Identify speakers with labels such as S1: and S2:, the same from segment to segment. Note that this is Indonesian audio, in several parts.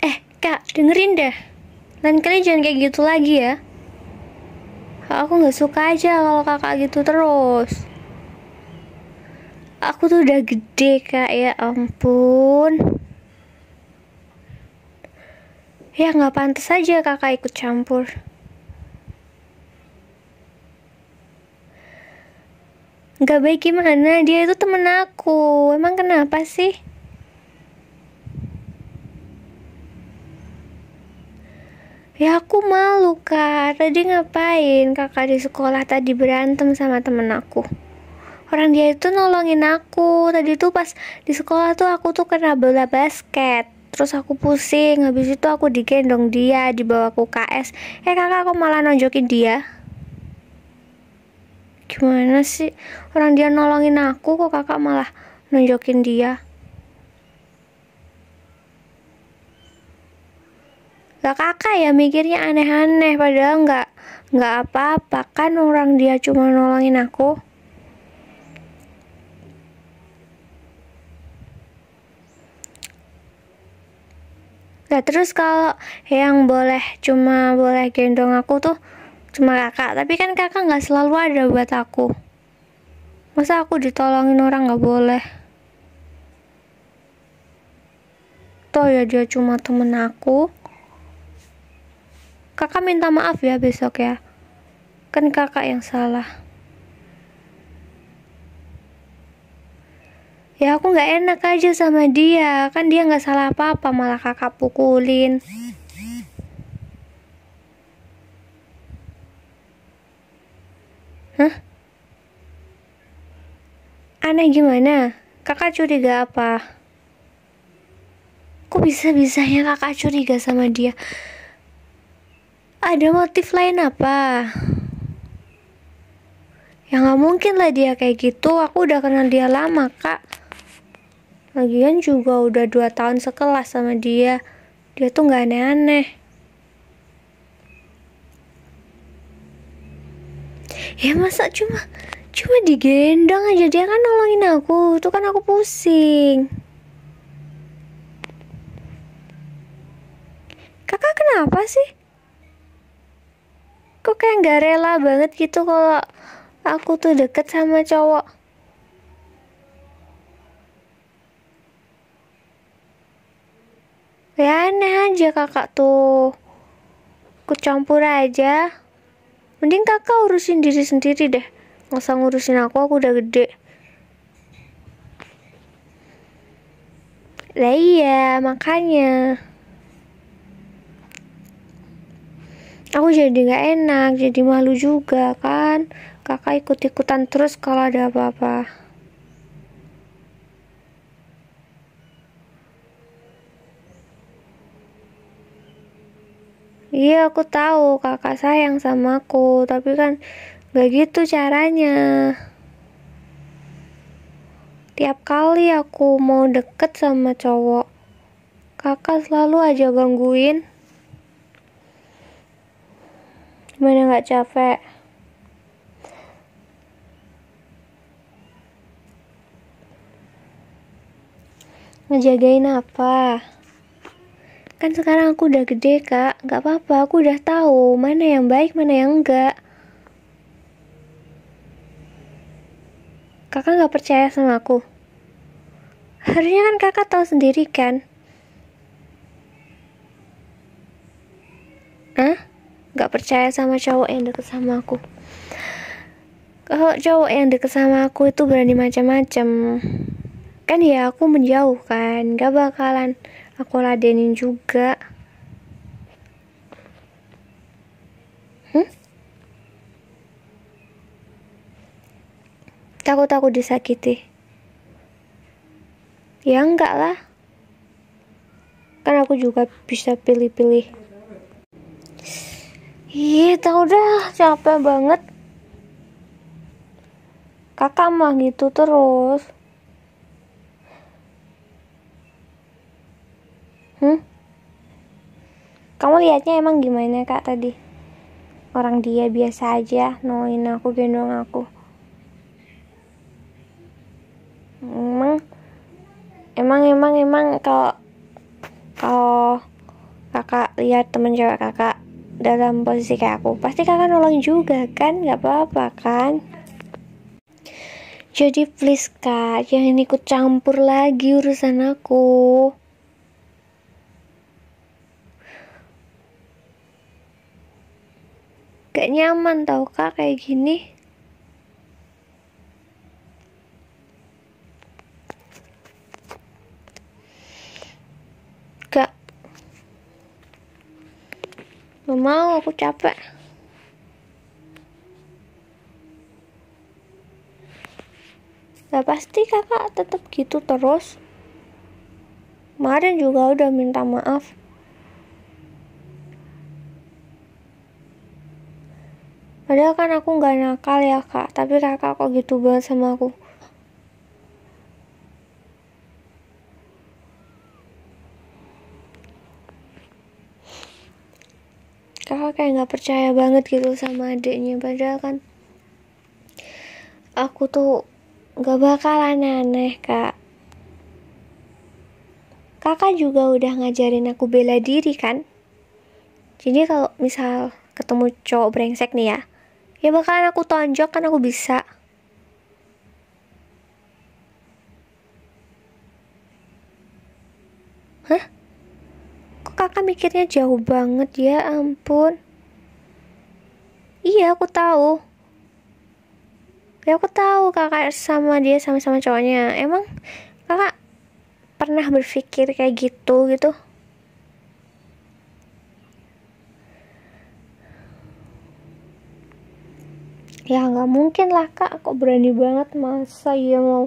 S1: Eh, Kak, dengerin deh. Lain kali jangan kayak gitu lagi ya. Aku gak suka aja kalau kakak gitu terus. Aku tuh udah gede, Kak. Ya ampun. Ya gak pantas aja kakak ikut campur. Gak baik gimana, dia itu temen aku. Emang kenapa sih? Ya aku malu kak, tadi ngapain kakak di sekolah tadi berantem sama temen aku Orang dia itu nolongin aku, tadi tuh pas di sekolah tuh aku tuh kena bola basket Terus aku pusing, habis itu aku digendong dia, dibawa ke UKS Eh kakak aku malah nonjokin dia Gimana sih, orang dia nolongin aku kok kakak malah nonjokin dia Lah kakak ya mikirnya aneh-aneh padahal nggak nggak apa-apa kan orang dia cuma nolongin aku. Nah terus kalau yang boleh cuma boleh gendong aku tuh cuma kakak, tapi kan kakak nggak selalu ada buat aku. Masa aku ditolongin orang nggak boleh? Toh ya dia cuma temen aku kakak minta maaf ya besok ya kan kakak yang salah ya aku nggak enak aja sama dia kan dia nggak salah apa-apa malah kakak pukulin Hah? Aneh gimana? Kakak curiga apa? Kok bisa-bisanya kakak curiga sama dia? Ada motif lain apa? Ya nggak mungkin lah dia kayak gitu. Aku udah kenal dia lama, Kak. Lagian juga udah dua tahun sekelas sama dia. Dia tuh nggak aneh-aneh. Ya masa cuma cuma digendong aja dia kan nolongin aku. Itu kan aku pusing. Kakak kenapa sih? aku kayak nggak rela banget gitu kalau aku tuh deket sama cowok ya aneh aja kakak tuh campur aja mending kakak urusin diri sendiri deh nggak usah ngurusin aku aku udah gede lah iya makanya aku jadi nggak enak jadi malu juga kan kakak ikut-ikutan terus kalau ada apa-apa Iya aku tahu kakak sayang sama aku tapi kan nggak gitu caranya Tiap kali aku mau deket sama cowok kakak selalu aja gangguin Gimana nggak capek? Ngejagain apa? Kan sekarang aku udah gede kak, nggak apa-apa, aku udah tahu mana yang baik, mana yang enggak. Kakak nggak percaya sama aku. Harusnya kan kakak tahu sendiri kan, percaya sama cowok yang deket sama aku kalau cowok yang deket sama aku itu berani macam-macam kan ya aku menjauh kan gak bakalan aku ladenin juga hmm? takut aku disakiti ya enggak lah kan aku juga bisa pilih-pilih Iya, tau dah, capek banget. Kakak mah gitu terus. Hmm? Kamu lihatnya emang gimana kak tadi? Orang dia biasa aja, nolongin aku, gendong aku. Emang, emang, emang, emang kalau kalau kakak lihat temen cewek kakak dalam posisi kayak aku pasti kakak nolong juga kan nggak apa-apa kan jadi please kak jangan ikut campur lagi urusan aku gak nyaman tau kak kayak gini mau aku capek Gak pasti kakak tetap gitu terus. Kemarin juga udah minta maaf. Padahal kan aku gak nakal ya kak, tapi kakak kok gitu banget sama aku. kayak nggak percaya banget gitu sama adiknya padahal kan aku tuh nggak bakal aneh-aneh kak kakak juga udah ngajarin aku bela diri kan jadi kalau misal ketemu cowok brengsek nih ya ya bakalan aku tonjok kan aku bisa Hah? Kok kakak mikirnya jauh banget ya ampun Iya, aku tahu. Ya aku tahu kakak sama dia sama-sama cowoknya. Emang kakak pernah berpikir kayak gitu gitu? Ya nggak mungkin lah kak, kok berani banget masa ya mau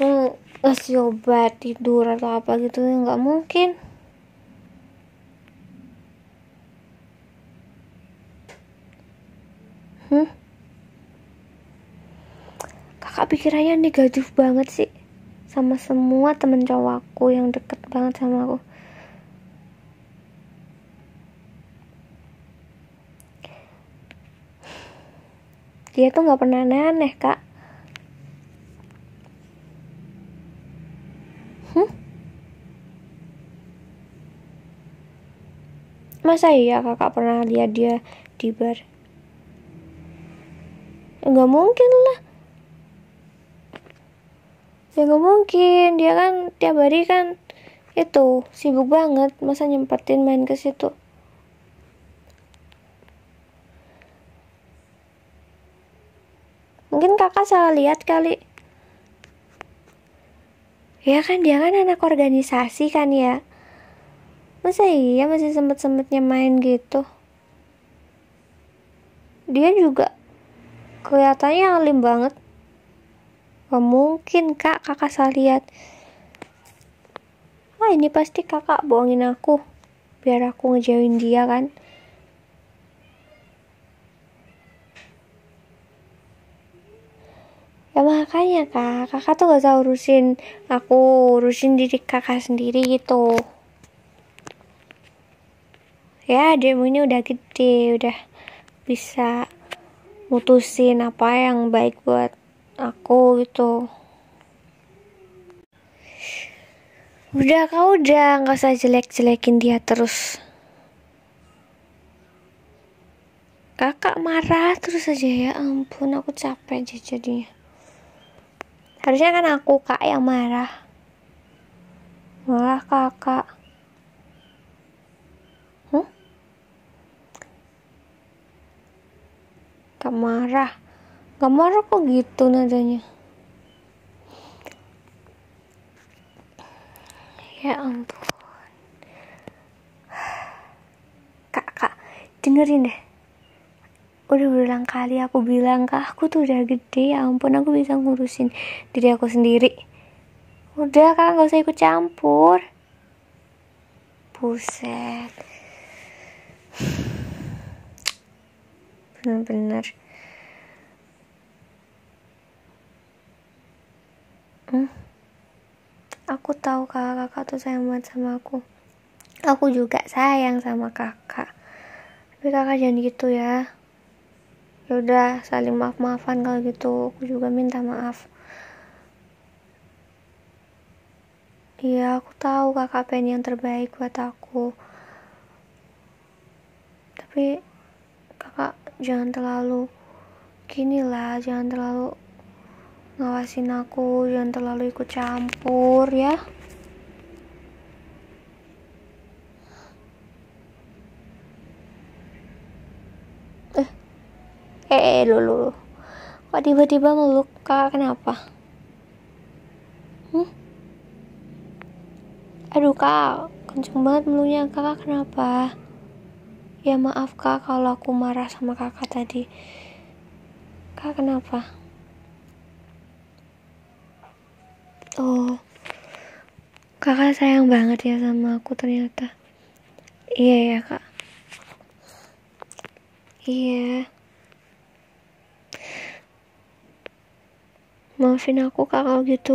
S1: mau ngasih obat tidur atau apa gitu ya nggak mungkin. Hmm? Kakak pikirannya negatif banget sih sama semua temen cowokku yang deket banget sama aku. Dia tuh gak pernah aneh-aneh, Kak. Hmm? Masa iya kakak pernah lihat dia di bar? ya nggak mungkin lah ya nggak mungkin dia kan tiap hari kan itu sibuk banget masa nyempetin main ke situ mungkin kakak salah lihat kali ya kan dia kan anak organisasi kan ya masa iya masih sempet sempetnya main gitu dia juga kelihatannya alim banget Gak mungkin kak kakak salah lihat ah ini pasti kakak bohongin aku biar aku ngejauhin dia kan ya makanya kak kakak tuh gak usah urusin aku urusin diri kakak sendiri gitu ya demo ini udah gede udah bisa mutusin apa yang baik buat aku gitu udah kau udah nggak usah jelek-jelekin dia terus kakak marah terus aja ya ampun aku capek aja jadinya harusnya kan aku kak yang marah malah kakak gak marah gak marah kok gitu nadanya ya ampun kak kak dengerin deh udah berulang kali aku bilang kak aku tuh udah gede ya ampun aku bisa ngurusin diri aku sendiri udah kak gak usah ikut campur buset bener-bener hmm? aku tahu kakak kakak tuh sayang banget sama aku aku juga sayang sama kakak tapi kakak jangan gitu ya yaudah saling maaf maafan kalau gitu aku juga minta maaf Iya, aku tahu kakak pengen yang terbaik buat aku. Tapi kakak jangan terlalu gini lah jangan terlalu ngawasin aku jangan terlalu ikut campur ya eh eh, lo eh, lulu kok tiba-tiba meluk kenapa hmm? aduh kak kenceng banget meluknya kakak kenapa Ya maaf kak kalau aku marah sama kakak tadi. Kak kenapa? Oh, kakak sayang banget ya sama aku ternyata. Iya ya kak. Iya. Maafin aku kak kalau gitu.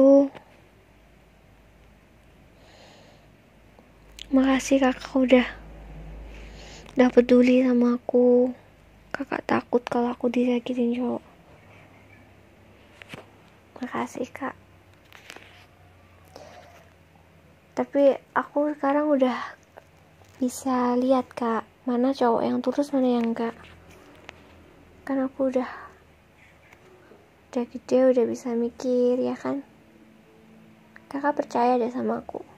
S1: Makasih kakak udah udah peduli sama aku. Kakak takut kalau aku disakitin cowok. Makasih kak. Tapi aku sekarang udah bisa lihat kak mana cowok yang tulus mana yang enggak. Kan aku udah udah gede udah bisa mikir ya kan. Kakak percaya deh sama aku.